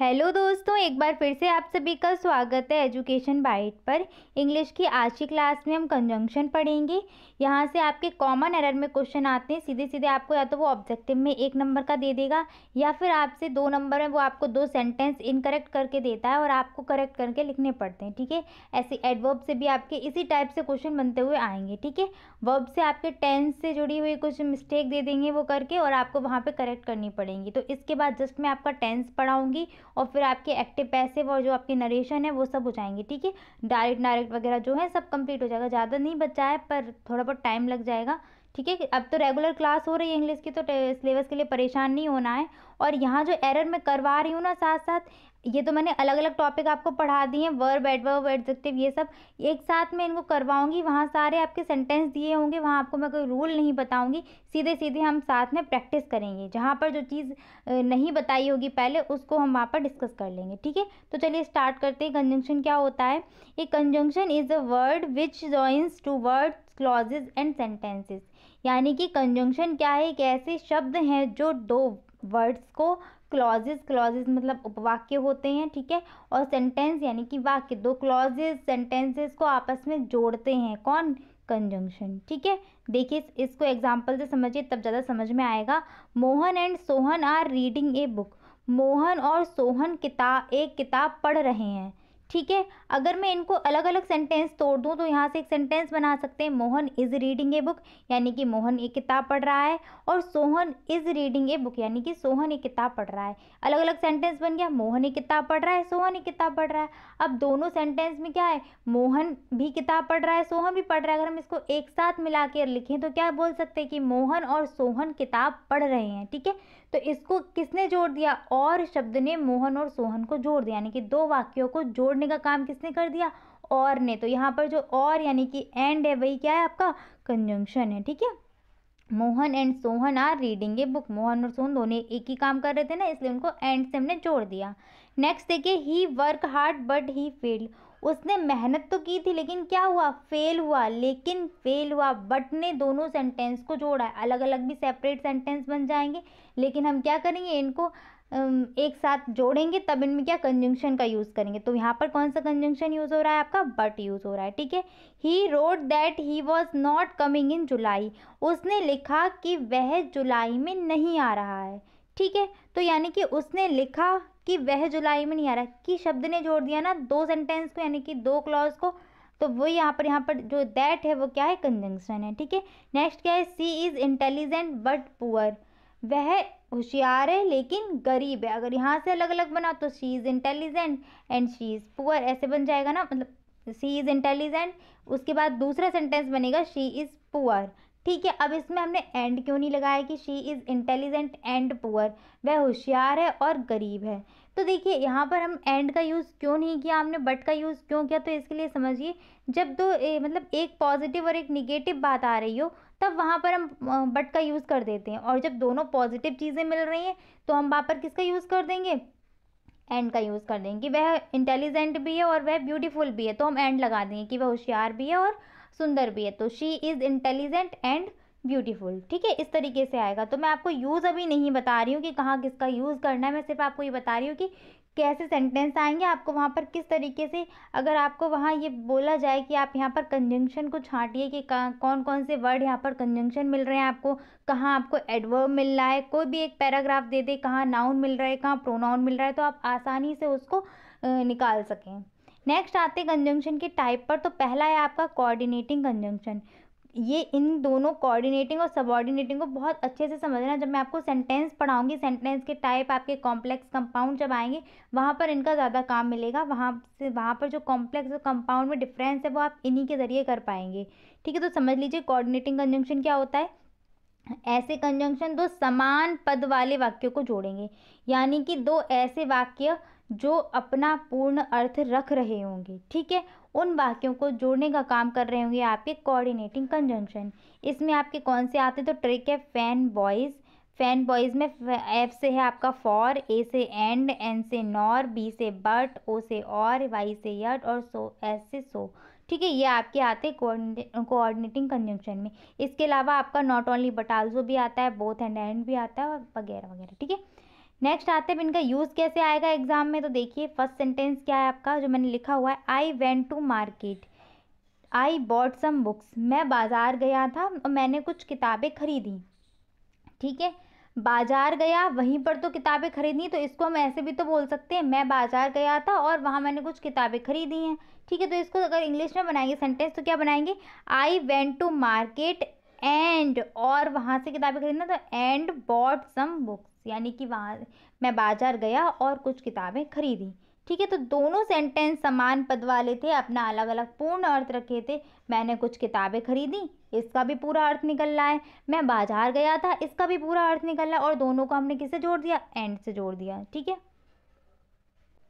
hello दोस्तों एक बार फिर से आप सभी का स्वागत है एजुकेशन बाइट पर इंग्लिश की आज की क्लास में हम कंजंक्शन पढ़ेंगे यहाँ से आपके कॉमन एरर में क्वेश्चन आते हैं सीधे सीधे आपको या तो वो ऑब्जेक्टिव में एक नंबर का दे देगा या फिर आपसे दो नंबर में वो आपको दो सेंटेंस इनकरेक्ट करके देता है और आपको करेक्ट करके लिखने पड़ते हैं ठीक है ऐसे एडवर्ब से भी आपके इसी टाइप से क्वेश्चन बनते हुए आएंगे ठीक है वर्ब से आपके टेंस से जुड़ी हुई कुछ मिस्टेक दे देंगे वो करके और आपको वहाँ पर करेक्ट करनी पड़ेंगी तो इसके बाद जस्ट मैं आपका टेंस पढ़ाऊँगी और फिर आपके एक्टिव पैसिव और जो आपकी नरेशन है वो सब हो जाएंगे ठीक है डायरेक्ट डायरेक्ट वगैरह जो है सब कंप्लीट हो जाएगा ज़्यादा नहीं बचा है पर थोड़ा बहुत टाइम लग जाएगा ठीक है अब तो रेगुलर क्लास हो रही है इंग्लिश की तो सिलेबस के लिए परेशान नहीं होना है और यहाँ जो एरर मैं करवा रही हूँ ना साथ साथ ये तो मैंने अलग अलग टॉपिक आपको पढ़ा दिए हैं वर्ब एडवर्ब एडजेक्टिव ये सब एक साथ में इनको करवाऊंगी वहाँ सारे आपके सेंटेंस दिए होंगे वहाँ आपको मैं कोई रूल नहीं बताऊंगी सीधे सीधे हम साथ में प्रैक्टिस करेंगे जहाँ पर जो चीज़ नहीं बताई होगी पहले उसको हम वहाँ पर डिस्कस कर लेंगे ठीक है तो चलिए स्टार्ट करते हैं कंजंक्शन क्या होता है ये conjunction is a word which joins two word clauses and sentences यानी कि कंजंक्शन क्या है एक ऐसे शब्द हैं जो दो वर्ड्स को क्लॉजेज क्लॉजेज मतलब उपवाक्य होते हैं ठीक है और सेंटेंस यानी कि वाक्य दो क्लॉजेज सेंटेंसेस को आपस में जोड़ते हैं कौन कंजंक्शन ठीक है देखिए इसको एग्जाम्पल से समझिए तब ज़्यादा समझ में आएगा Mohan and Sohan are reading a book Mohan और सोहन किताब एक किताब पढ़ रहे हैं ठीक है अगर मैं इनको अलग अलग सेंटेंस तोड़ दूं तो यहाँ से एक सेंटेंस बना सकते हैं Mohan is reading a book यानी कि मोहन एक किताब पढ़ रहा है और Sohan is reading a book यानी कि सोहन एक किताब पढ़ रहा है अलग अलग सेंटेंस बन गया मोहन एक किताब पढ़ रहा है सोहन एक किताब पढ़ रहा है अब दोनों सेंटेंस में क्या है मोहन भी किताब पढ़ रहा है सोहन भी पढ़ रहा है अगर हम इसको एक साथ मिला लिखें तो क्या बोल सकते हैं कि मोहन और सोहन किताब पढ़ रहे हैं ठीक है तो इसको किसने जोड़ दिया और शब्द ने मोहन और सोहन को जोड़ दिया यानी कि दो वाक्यों को जोड़ने का काम किसने कर दिया और ने तो यहाँ पर जो और यानी कि एंड है वही क्या है आपका कंजंक्शन है ठीक है Mohan and Sohan are reading a book Mohan और सोहन दोनों एक ही काम कर रहे थे ना इसलिए उनको एंड से हमने जोड़ दिया नेक्स्ट देखिए he work hard but he failed उसने मेहनत तो की थी लेकिन क्या हुआ फेल हुआ लेकिन फेल हुआ बट ने दोनों सेंटेंस को जोड़ा है अलग अलग भी सेपरेट सेंटेंस बन जाएंगे लेकिन हम क्या करेंगे इनको एक साथ जोड़ेंगे तब इनमें क्या कंजंक्शन का यूज़ करेंगे तो यहाँ पर कौन सा कंजंक्शन यूज़ हो रहा है आपका बट यूज़ हो रहा है ठीक है he wrote that he was not coming in July उसने लिखा कि वह जुलाई में नहीं आ रहा है ठीक है तो यानी कि उसने लिखा कि वह जुलाई में नहीं आ रहा कि शब्द ने जोड़ दिया ना दो सेंटेंस को यानी कि दो क्लॉज को तो वो यहाँ पर यहाँ पर जो दैट है वो क्या है कंजंक्शन है ठीक है नेक्स्ट क्या है she is intelligent but poor वह होशियार है लेकिन गरीब है अगर यहाँ से अलग अलग बना तो she is intelligent and she is poor ऐसे बन जाएगा ना मतलब सी इज़ इंटेलिजेंट उसके बाद दूसरा सेंटेंस बनेगा शी इज़ पुअर ठीक है अब इसमें हमने एंड क्यों नहीं लगाया कि she is intelligent and poor वह होशियार है और गरीब है तो देखिए यहाँ पर हम एंड का यूज़ क्यों नहीं किया हमने बट का यूज़ क्यों किया तो इसके लिए समझिए जब दो ए, मतलब एक पॉजिटिव और एक निगेटिव बात आ रही हो तब वहाँ पर हम बट का यूज़ कर देते हैं और जब दोनों पॉजिटिव चीज़ें मिल रही हैं तो हम वहाँ पर किसका यूज़ कर देंगे एंड का यूज़ कर देंगे कि वह इंटेलिजेंट भी है और वह ब्यूटीफुल भी है तो हम एंड लगा देंगे कि वह होशियार भी है और सुंदर भी है तो she is intelligent and beautiful ठीक है इस तरीके से आएगा तो मैं आपको यूज़ अभी नहीं बता रही हूँ कि कहाँ किसका यूज़ करना है मैं सिर्फ आपको ये बता रही हूँ कि कैसे सेंटेंस आएंगे आपको वहाँ पर किस तरीके से अगर आपको वहाँ ये बोला जाए कि आप यहाँ पर कंजंक्शन को छांटिए कि कौन कौन से वर्ड यहाँ पर कंजंक्शन मिल रहे हैं आपको कहाँ आपको एडवर्ब मिल रहा है कोई भी एक पैराग्राफ दे दे कहाँ नाउन मिल रहा है कहाँ प्रोनाउन मिल रहा है तो आप आसानी से उसको निकाल सकें नेक्स्ट आते हैं कंजंक्शन के टाइप पर तो पहला है आपका कोऑर्डिनेटिंग कंजंक्शन ये इन दोनों कोऑर्डिनेटिंग और सबऑर्डिनेटिंग को बहुत अच्छे से समझना जब मैं आपको सेंटेंस पढ़ाऊंगी सेंटेंस के टाइप आपके कॉम्प्लेक्स कंपाउंड जब आएंगे वहाँ पर इनका ज़्यादा काम मिलेगा वहाँ से वहाँ पर जो कॉम्प्लेक्स और कंपाउंड में डिफरेंस है वो आप इन्हीं के ज़रिए कर पाएंगे ठीक है तो समझ लीजिए कोऑर्डिनेटिंग कंजंक्शन क्या होता है ऐसे कंजंक्शन दो समान पद वाले वाक्यों को जोड़ेंगे यानी कि दो ऐसे वाक्य जो अपना पूर्ण अर्थ रख रहे होंगे ठीक है उन वाक्यों को जोड़ने का काम कर रहे होंगे आपके कोऑर्डिनेटिंग कंजंक्शन इसमें आपके कौन से आते तो ट्रिक है फैन बॉयज़ फैन बॉयज़ में एफ से है आपका फॉर ए से एंड एन से नॉर बी से बट ओ से और वाई से यट और सो एस से सो ठीक है ये आपके आते कोऑर्डिनेटिंग कंजंक्शन में इसके अलावा आपका नॉट ओनली बट आल्सो भी आता है बोथ एंड एंड भी आता है वगैरह वगैरह ठीक है नेक्स्ट आते हैं इनका यूज़ कैसे आएगा एग्जाम में तो देखिए फर्स्ट सेंटेंस क्या है आपका जो मैंने लिखा हुआ है I went to market I bought some books मैं बाज़ार गया था और मैंने कुछ किताबें खरीदी ठीक है बाज़ार गया वहीं पर तो किताबें खरीदी तो इसको हम ऐसे भी तो बोल सकते हैं मैं बाज़ार गया था और वहाँ मैंने कुछ किताबें खरीदी हैं ठीक है तो इसको अगर इंग्लिश में बनाएंगे सेंटेंस तो क्या बनाएंगे I went to market and और वहाँ से किताबें खरीदना तो एंड बॉट सम बुक्स यानी कि वहाँ मैं बाज़ार गया और कुछ किताबें खरीदी ठीक है तो दोनों सेंटेंस समान पद वाले थे अपना अलग अलग पूर्ण अर्थ रखे थे मैंने कुछ किताबें खरीदी इसका भी पूरा अर्थ निकल रहा है मैं बाजार गया था इसका भी पूरा अर्थ निकल रहा है और दोनों को हमने किससे जोड़ दिया एंड से जोड़ दिया ठीक है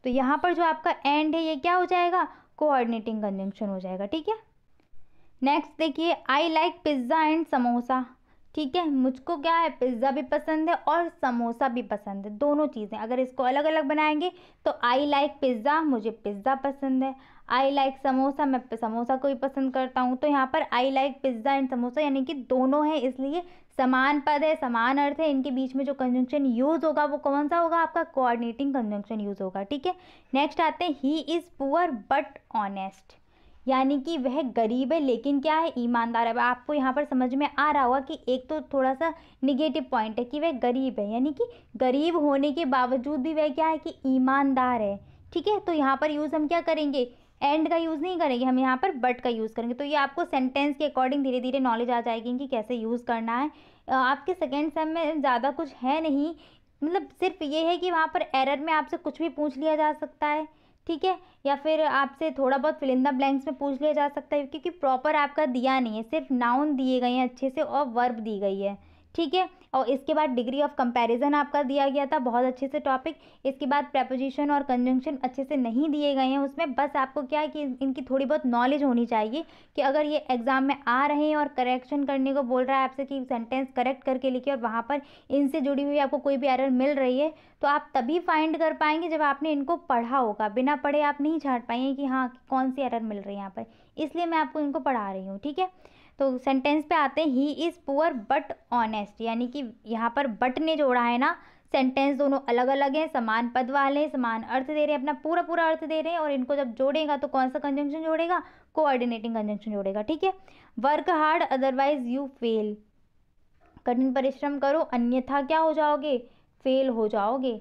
तो यहाँ पर जो आपका एंड है ये क्या हो जाएगा कोऑर्डिनेटिंग कंजंक्शन हो जाएगा ठीक है नेक्स्ट देखिए I like pizza and samosa ठीक है मुझको क्या है पिज़्ज़ा भी पसंद है और समोसा भी पसंद है दोनों चीज़ें अगर इसको अलग अलग बनाएंगे तो आई लाइक पिज़्ज़ा मुझे पिज़्ज़ा पसंद है आई लाइक समोसा मैं समोसा को भी पसंद करता हूँ तो यहाँ पर I like pizza and samosa यानी कि दोनों है इसलिए समान पद है समान अर्थ है इनके बीच में जो कंजंक्शन यूज़ होगा वो कौन सा होगा आपका कोऑर्डिनेटिंग कंजंक्शन यूज़ होगा ठीक है नेक्स्ट आते हैं he is poor but honest यानी कि वह गरीब है लेकिन क्या है ईमानदार है आपको यहाँ पर समझ में आ रहा होगा कि एक तो थोड़ा सा निगेटिव पॉइंट है कि वह गरीब है यानी कि गरीब होने के बावजूद भी वह क्या है कि ईमानदार है ठीक है तो यहाँ पर यूज़ हम क्या करेंगे एंड का यूज़ नहीं करेंगे हम यहाँ पर बट का यूज़ करेंगे तो ये आपको सेंटेंस के अकॉर्डिंग धीरे धीरे नॉलेज आ जाएगी कि कैसे यूज़ करना है आपके सेकेंड सेम में ज़्यादा कुछ है नहीं मतलब सिर्फ ये है कि वहाँ पर एरर में आपसे कुछ भी पूछ लिया जा सकता है ठीक है या फिर आपसे थोड़ा बहुत फिलिंदा ब्लैंक्स में पूछ लिया जा सकता है क्योंकि प्रॉपर आपका दिया नहीं है सिर्फ नाउन दिए गए हैं अच्छे से और वर्ब दी गई है ठीक है और इसके बाद डिग्री ऑफ कंपैरिजन आपका दिया गया था बहुत अच्छे से टॉपिक इसके बाद प्रेपोजिशन और कंजंक्शन अच्छे से नहीं दिए गए हैं उसमें बस आपको क्या है कि इनकी थोड़ी बहुत नॉलेज होनी चाहिए कि अगर ये एग्ज़ाम में आ रहे हैं और करेक्शन करने को बोल रहा है आपसे कि सेंटेंस करेक्ट करके लिखिए और वहाँ पर इनसे जुड़ी हुई आपको कोई भी एरर मिल रही है तो आप तभी फाइंड कर पाएंगे जब आपने इनको पढ़ा होगा बिना पढ़े आप नहीं छाट पाएंगे कि हाँ कौन सी एरर मिल रही है यहाँ पर इसलिए मैं आपको इनको पढ़ा रही हूँ ठीक है तो सेंटेंस पे आते हैं he is poor but honest यानी कि यहाँ पर बट ने जोड़ा है ना सेंटेंस दोनों अलग अलग हैं समान पद वाले हैं समान अर्थ दे रहे हैं अपना पूरा पूरा अर्थ दे रहे हैं और इनको जब जोड़ेगा तो कौन सा कंजंक्शन जोड़ेगा कोऑर्डिनेटिंग कंजंक्शन जोड़ेगा ठीक है work hard otherwise you fail कठिन परिश्रम करो अन्यथा क्या हो जाओगे फेल हो जाओगे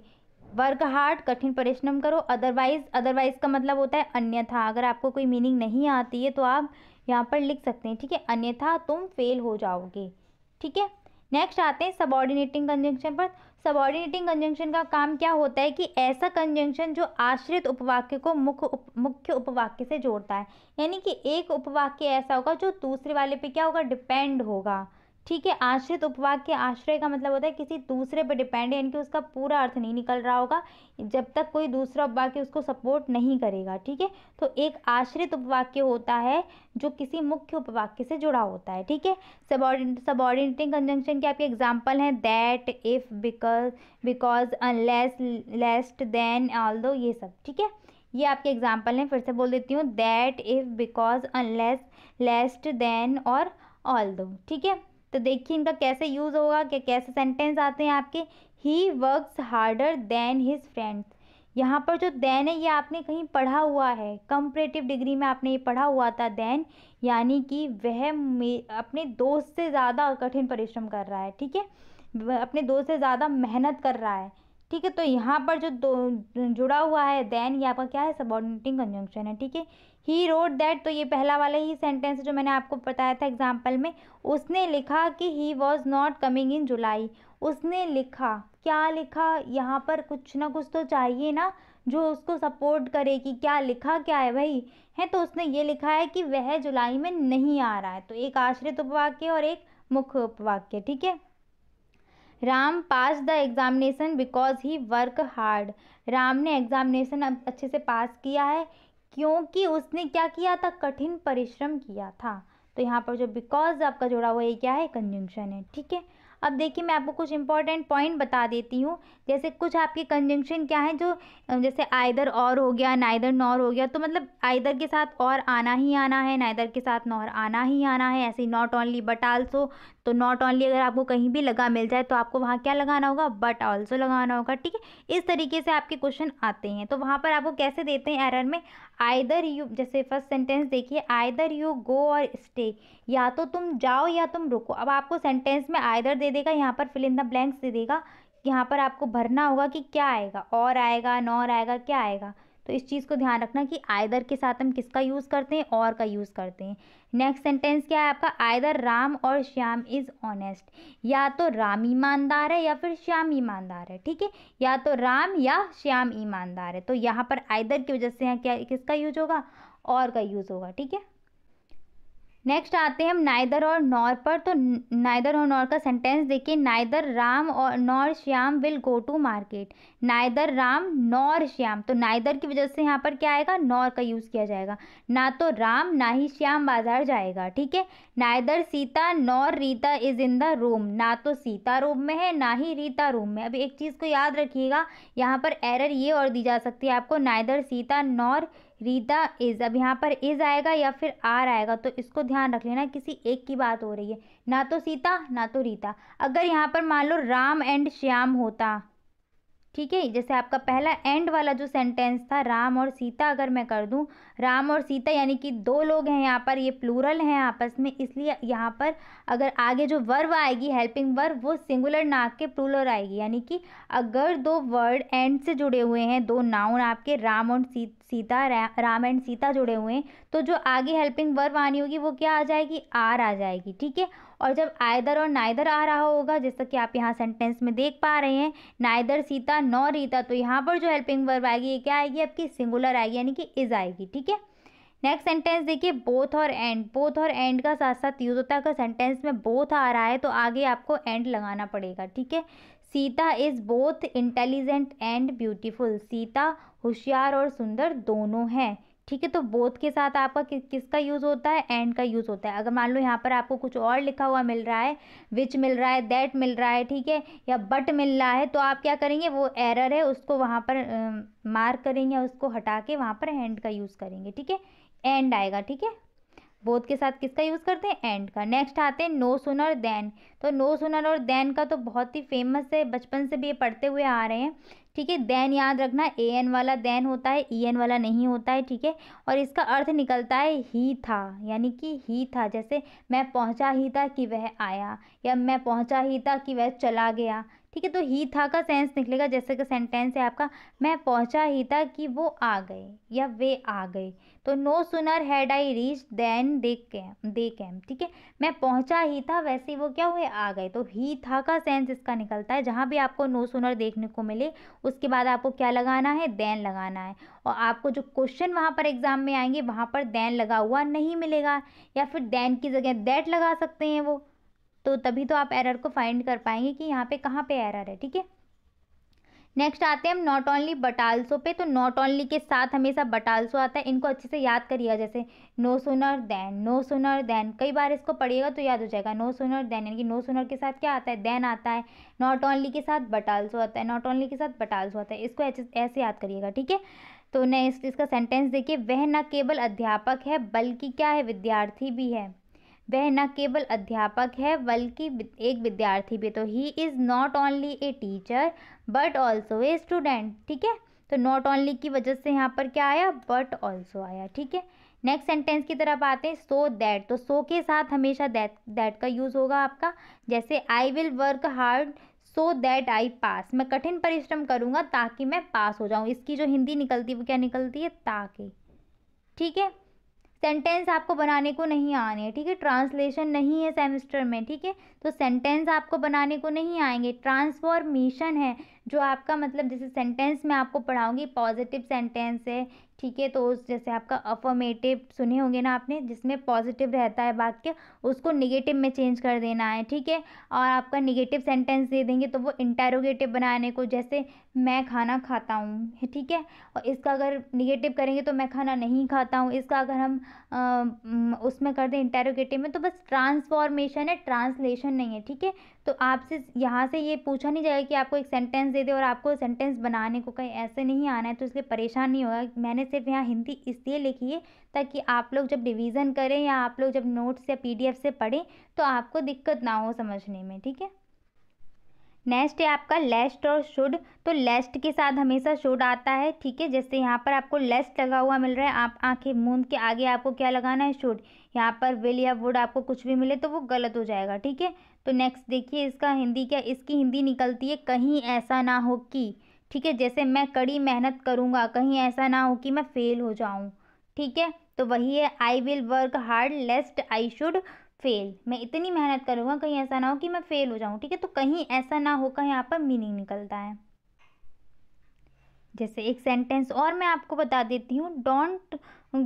वर्क हार्ड कठिन परिश्रम करो अदरवाइज अदरवाइज का मतलब होता है अन्यथा अगर आपको कोई मीनिंग नहीं आती है तो आप यहाँ पर लिख सकते हैं ठीक है अन्यथा तुम फेल हो जाओगे ठीक है नेक्स्ट आते हैं सबॉर्डिनेटिंग कंजंक्शन पर सबॉर्डिनेटिंग कंजंक्शन का काम क्या होता है कि ऐसा कंजंक्शन जो आश्रित उपवाक्य को मुख्य उप, मुख्य उपवाक्य से जोड़ता है यानी कि एक उपवाक्य ऐसा होगा जो दूसरे वाले पे क्या होगा डिपेंड होगा ठीक है आश्रित उपवाक के आश्रय का मतलब होता है किसी दूसरे पर डिपेंड यानी कि उसका पूरा अर्थ नहीं निकल रहा होगा जब तक कोई दूसरा उपवाक्य उसको सपोर्ट नहीं करेगा ठीक है तो एक आश्रित उपवाक्य होता है जो किसी मुख्य उपवाक्य से जुड़ा होता है ठीक है सबॉर्डिनेटिंग कंजंक्शन के आपके एग्जाम्पल हैं that if because because unless lest then although ये सब ठीक है ये आपके एग्जाम्पल हैं फिर से बोल देती हूँ that if because unless lest then और ऑल दो ठीक है तो देखिए इनका कैसे यूज़ होगा क्या कैसे सेंटेंस आते हैं आपके he works harder than his friends यहाँ पर जो दैन है ये आपने कहीं पढ़ा हुआ है कंपरेटिव डिग्री में आपने ये पढ़ा हुआ था दैन यानी कि वह अपने दोस्त से ज़्यादा कठिन परिश्रम कर रहा है ठीक है अपने दोस्त से ज़्यादा मेहनत कर रहा है ठीक है तो यहाँ पर जो दो जुड़ा हुआ है देन ये आपका क्या है सबॉर्डिनेटिंग कंजंक्शन है ठीक है ही रोड दैट तो ये पहला वाला ही सेंटेंस जो मैंने आपको बताया था एग्जाम्पल में उसने लिखा कि he was not coming in July उसने लिखा क्या लिखा यहाँ पर कुछ ना कुछ तो चाहिए ना जो उसको सपोर्ट करे कि क्या लिखा क्या है भाई है तो उसने ये लिखा है कि वह जुलाई में नहीं आ रहा है तो एक आश्रित उपवाक्य और एक मुख्य उपवाक्य ठीक है Ram pass the examination because he work hard Ram ने एग्ज़ामिनेशन अच्छे से पास किया है क्योंकि उसने क्या किया था कठिन परिश्रम किया था तो यहाँ पर जो बिकॉज आपका जुड़ा हुआ ये क्या है कंजंक्शन है ठीक है अब देखिए मैं आपको कुछ इंपॉर्टेंट पॉइंट बता देती हूँ जैसे कुछ आपके कंजंक्शन क्या है जो जैसे आइदर और हो गया नाइदर नॉर हो गया तो मतलब आइदर के साथ और आना ही आना है नायदर के साथ नॉर आना ही आना है ऐसे नॉट ओनली बट आल्सो तो नॉट ओनली अगर आपको कहीं भी लगा मिल जाए तो आपको वहाँ क्या लगाना होगा बट ऑल्सो लगाना होगा ठीक है इस तरीके से आपके क्वेश्चन आते हैं तो वहाँ पर आपको कैसे देते हैं एरर में आइदर यू जैसे फर्स्ट सेंटेंस देखिए either you go or stay या तो तुम जाओ या तुम रुको अब आपको सेंटेंस में आइदर दे देगा यहाँ पर फिल इन द ब्लैंक्स दे देगा यहाँ पर आपको भरना होगा कि क्या आएगा और आएगा नॉर आएगा क्या आएगा तो इस चीज़ को ध्यान रखना कि आयदर के साथ हम किसका यूज़ करते हैं और का यूज़ करते हैं नेक्स्ट सेंटेंस क्या है आपका आयदर राम और श्याम इज़ ऑनेस्ट या तो राम ईमानदार है या फिर श्याम ईमानदार है ठीक है या तो राम या श्याम ईमानदार है तो यहाँ पर आयदर की वजह से यहाँ क्या किसका यूज होगा और का यूज़ होगा ठीक है नेक्स्ट आते हैं हम नाइदर और नॉर पर तो नाइदर और नॉर का सेंटेंस देखिए नाइदर राम और nor Shyam will go to market neither Ram nor Shyam तो नाइदर की वजह से यहाँ पर क्या आएगा नॉर का यूज़ किया जाएगा ना तो राम ना ही श्याम बाजार जाएगा ठीक है neither Sita nor Rita is in the room ना तो सीता रूम में है ना ही रीता रूम में अब एक चीज़ को याद रखिएगा यहाँ पर एरर ये और दी जा सकती है आपको neither Sita nor Rita is अब यहाँ पर इज़ आएगा या फिर आर आएगा तो इसको ध्यान रख लेना किसी एक की बात हो रही है ना तो सीता ना तो रीता अगर यहाँ पर मान लो राम एंड श्याम होता ठीक है जैसे आपका पहला एंड वाला जो सेंटेंस था राम और सीता अगर मैं कर दूं राम और सीता यानी कि दो लोग हैं यहाँ पर ये प्लूरल हैं आपस में इसलिए यहाँ पर अगर आगे जो वर्व आएगी हेल्पिंग वर्व वो सिंगुलर ना के प्लूरल आएगी यानी कि अगर दो वर्ड एंड से जुड़े हुए हैं दो नाउन आपके राम और सी, सीता रा, राम एंड सीता जुड़े हुए हैं तो जो आगे हेल्पिंग वर्व आनी होगी वो क्या आ जाएगी आर आ जाएगी ठीक है और जब आयदर और नायदर आ रहा होगा जैसा कि आप यहाँ सेंटेंस में देख पा रहे हैं नायदर सीता नौ रीता तो यहाँ पर जो हेल्पिंग वर्ब आएगी ये क्या आएगी आपकी सिंगुलर आएगी यानी कि इज आएगी ठीक है नेक्स्ट सेंटेंस देखिए बोथ और एंड बोथ और एंड का साथ साथ यूज होता है अगर सेंटेंस में बोथ आ रहा है तो आगे आपको एंड लगाना पड़ेगा ठीक है Sita is both intelligent and beautiful Sita होशियार और सुंदर दोनों हैं ठीक है तो बोथ के साथ आपका कि, किसका यूज़ होता है एंड का यूज़ होता है अगर मान लो यहाँ पर आपको कुछ और लिखा हुआ मिल रहा है विच मिल रहा है दैट मिल रहा है ठीक है या बट मिल रहा है तो आप क्या करेंगे वो एरर है उसको वहाँ पर मार्क करेंगे उसको हटा के वहाँ पर एंड का यूज़ करेंगे ठीक है एंड आएगा ठीक है बोध के साथ किसका यूज़ करते हैं एंड का नेक्स्ट आते हैं नो सुनर देन तो नो सुनर और देन का तो बहुत ही फेमस है बचपन से भी ये पढ़ते हुए आ रहे हैं ठीक है देन याद रखना ए एन वाला देन होता है ई e एन वाला नहीं होता है ठीक है और इसका अर्थ निकलता है ही था यानी कि ही था जैसे मैं पहुंचा ही था कि वह आया या मैं पहुंचा ही था कि वह चला गया ठीक है तो ही था का सेंस निकलेगा जैसे कि सेंटेंस है आपका मैं पहुंचा ही था कि वो आ गए या वे आ गए तो no sooner had I reach then they came they came ठीक है मैं पहुंचा ही था वैसे ही वो क्या हुए आ गए तो ही था का सेंस इसका निकलता है जहाँ भी आपको नो सुनर देखने को मिले उसके बाद आपको क्या लगाना है देन लगाना है और आपको जो क्वेश्चन वहाँ पर एग्जाम में आएंगे वहाँ पर देन लगा हुआ नहीं मिलेगा या फिर देन की जगह देट लगा सकते हैं वो तो तभी तो आप एरर को फाइंड कर पाएंगे कि यहाँ पे कहाँ पे एरर है ठीक है नेक्स्ट आते हैं हम नॉट ओनली बटालसो पे तो नॉट ओनली के साथ हमेशा बटालसो आता है इनको अच्छे से याद करिएगा जैसे no sooner then no sooner then कई बार इसको पढ़िएगा तो याद हो जाएगा नो सुनर देन यानी कि नो सुनर के साथ क्या आता है देन आता है नॉट ओनली के साथ बटालसो आता है नॉट ओनली के साथ बटालसो आता है इसको ऐसे याद करिएगा ठीक है तो नेक्स्ट इसका सेंटेंस देखिए वह न केवल अध्यापक है बल्कि क्या है विद्यार्थी भी है वह न केवल अध्यापक है बल्कि एक विद्यार्थी भी तो he is not only a teacher but also a student ठीक है तो नॉट ओनली की वजह से यहाँ पर क्या आया बट ऑल्सो आया ठीक है नेक्स्ट सेंटेंस की तरफ आते हैं सो दैट तो सो के साथ हमेशा दैट दैट का यूज़ होगा आपका जैसे I will work hard so that I pass मैं कठिन परिश्रम करूँगा ताकि मैं पास हो जाऊँ इसकी जो हिंदी निकलती है वो क्या निकलती है ताकि ठीक है सेंटेंस आपको बनाने को नहीं आने ठीक है ट्रांसलेशन नहीं है सेमेस्टर में ठीक है तो सेंटेंस आपको बनाने को नहीं आएंगे ट्रांसफॉर्मेशन है जो आपका मतलब जैसे सेंटेंस में आपको पढ़ाऊँगी पॉजिटिव सेंटेंस है ठीक है तो जैसे आपका अफर्मेटिव सुने होंगे ना आपने जिसमें पॉजिटिव रहता है वाक्य उसको निगेटिव में चेंज कर देना है ठीक है और आपका निगेटिव सेंटेंस दे देंगे तो वो इंटेरोगेटिव बनाने को जैसे मैं खाना खाता हूँ ठीक है और इसका अगर निगेटिव करेंगे तो मैं खाना नहीं खाता हूँ इसका अगर हम उसमें कर दें इंटेरोगेटिव में तो बस ट्रांसफॉर्मेशन है ट्रांसलेशन नहीं है ठीक है तो आपसे यहाँ से ये पूछा नहीं जाएगा कि आपको एक सेंटेंस दे दे और आपको सेंटेंस बनाने को कहीं ऐसे नहीं आना है तो इसलिए परेशान नहीं होगा मैंने सिर्फ यहाँ हिंदी इसलिए लिखी है ताकि आप लोग जब डिवीज़न करें या आप लोग जब नोट्स या पीडीएफ से पढ़ें तो आपको दिक्कत ना हो समझने में ठीक है नेक्स्ट है आपका लेस्ट और शुड तो लेस्ट के साथ हमेशा शुड आता है ठीक है जैसे यहाँ पर आपको लेस्ट लगा हुआ मिल रहा है आप आंखें मूंद के आगे आपको क्या लगाना है शुड यहाँ पर विल या वुड आपको कुछ भी मिले तो वो गलत हो जाएगा ठीक है तो नेक्स्ट देखिए इसका हिंदी क्या इसकी हिंदी निकलती है कहीं ऐसा ना हो कि ठीक है जैसे मैं कड़ी मेहनत करूँगा कहीं ऐसा ना हो कि मैं फ़ेल हो जाऊँ ठीक है तो वही है I will work hard lest I should fail मैं इतनी मेहनत करूँगा कहीं ऐसा ना हो कि मैं फ़ेल हो जाऊँ ठीक है तो कहीं ऐसा ना हो कहीं यहाँ पर मीनिंग निकलता है जैसे एक सेंटेंस और मैं आपको बता देती हूँ don't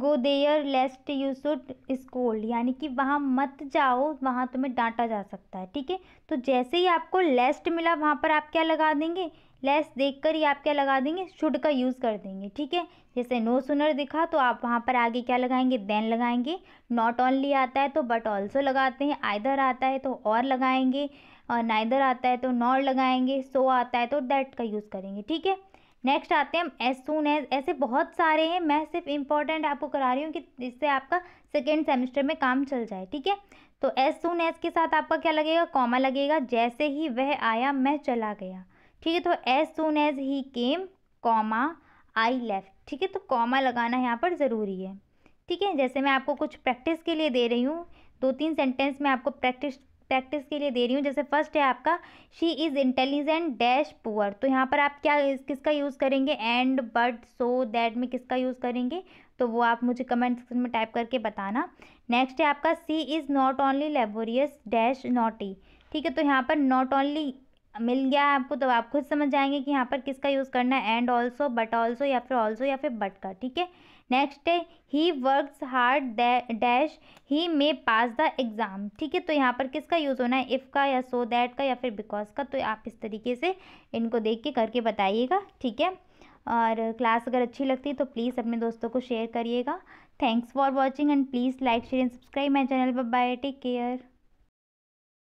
go there lest you should scold यानी कि वहाँ मत जाओ वहाँ तुम्हें डांटा जा सकता है ठीक है तो जैसे ही आपको लेस्ट मिला वहाँ पर आप क्या लगा देंगे लेस देखकर ही आप क्या लगा देंगे शुड का यूज़ कर देंगे ठीक है जैसे नो सुनर दिखा तो आप वहाँ पर आगे क्या लगाएंगे देन लगाएंगे नॉट ऑनली आता है तो बट ऑल्सो लगाते हैं आइधर आता है तो और लगाएंगे और नाइदर आता है तो नॉट लगाएंगे सो so आता है तो डेट का यूज़ करेंगे ठीक है नेक्स्ट आते हैं हम एज सून एज ऐसे बहुत सारे हैं मैं सिर्फ इम्पॉर्टेंट आपको करा रही हूँ कि इससे आपका सेकेंड सेमेस्टर में काम चल जाए ठीक है तो एज सून एज के साथ आपका क्या लगेगा कॉमा लगेगा जैसे ही वह आया मैं चला गया ठीक है तो as soon as he came comma I left ठीक है तो कॉमा लगाना यहाँ पर ज़रूरी है ठीक है जैसे मैं आपको कुछ प्रैक्टिस के लिए दे रही हूँ दो तीन सेंटेंस मैं आपको प्रैक्टिस प्रैक्टिस के लिए दे रही हूँ जैसे फर्स्ट है आपका she is intelligent dash poor तो यहाँ पर आप क्या किसका यूज़ करेंगे एंड बट सो दैट में किसका यूज़ करेंगे तो वो आप मुझे कमेंट सेक्शन में टाइप करके बताना नेक्स्ट है आपका she is not only laborious dash naughty ठीक है तो यहाँ पर नॉट ओनली मिल गया आपको तो आप खुद समझ जाएंगे कि यहाँ पर किसका यूज़ करना है एंड ऑल्सो बट ऑल्सो या फिर ऑल्सो या फिर बट का ठीक है नेक्स्ट है he works hard dash he may pass the exam ठीक है तो यहाँ पर किसका यूज़ होना है इफ़ का या सो so दैट का या फिर बिकॉज का तो आप इस तरीके से इनको देख के करके बताइएगा ठीक है और क्लास अगर अच्छी लगती है तो प्लीज़ अपने दोस्तों को शेयर करिएगा thanks for watching and please like share and subscribe my channel bye take care